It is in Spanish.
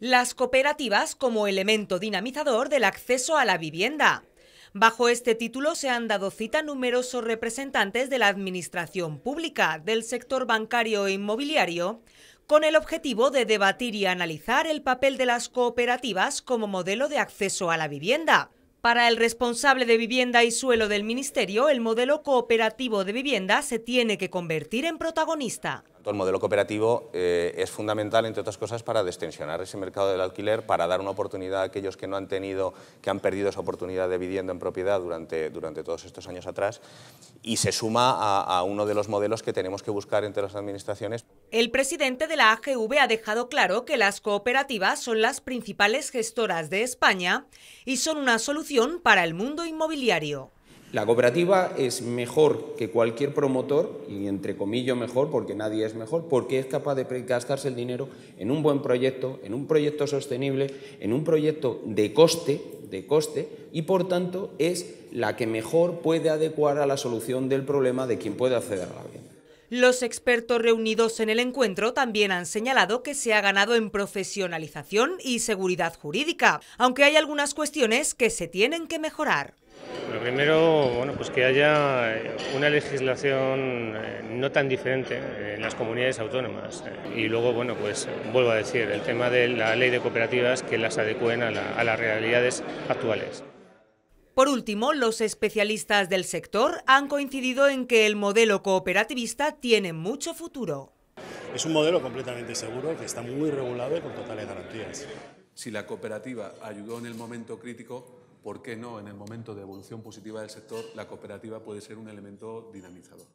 Las cooperativas como elemento dinamizador del acceso a la vivienda. Bajo este título se han dado cita numerosos representantes de la Administración Pública, del sector bancario e inmobiliario, con el objetivo de debatir y analizar el papel de las cooperativas como modelo de acceso a la vivienda para el responsable de vivienda y suelo del Ministerio, el modelo cooperativo de vivienda se tiene que convertir en protagonista. El modelo cooperativo eh, es fundamental, entre otras cosas, para destensionar ese mercado del alquiler, para dar una oportunidad a aquellos que no han tenido, que han perdido esa oportunidad de vivienda en propiedad durante, durante todos estos años atrás, y se suma a uno de los modelos que tenemos que buscar entre las administraciones. El presidente de la AGV ha dejado claro que las cooperativas son las principales gestoras de España y son una solución para el mundo inmobiliario. La cooperativa es mejor que cualquier promotor, y entre comillas mejor, porque nadie es mejor, porque es capaz de gastarse el dinero en un buen proyecto, en un proyecto sostenible, en un proyecto de coste, de coste, y por tanto es la que mejor puede adecuar a la solución del problema de quien puede acceder a la vida. Los expertos reunidos en el encuentro también han señalado que se ha ganado en profesionalización y seguridad jurídica, aunque hay algunas cuestiones que se tienen que mejorar. Lo primero, bueno, pues que haya eh, una legislación eh, no tan diferente en las comunidades autónomas. Y luego, bueno, pues vuelvo a decir, el tema de la ley de cooperativas que las adecuen a las realidades actuales. Por último, los especialistas del sector han coincidido en que el modelo cooperativista tiene mucho futuro. Es un modelo completamente seguro que está muy regulado y con totales garantías. Si la cooperativa ayudó en el momento crítico, ¿por qué no en el momento de evolución positiva del sector la cooperativa puede ser un elemento dinamizador?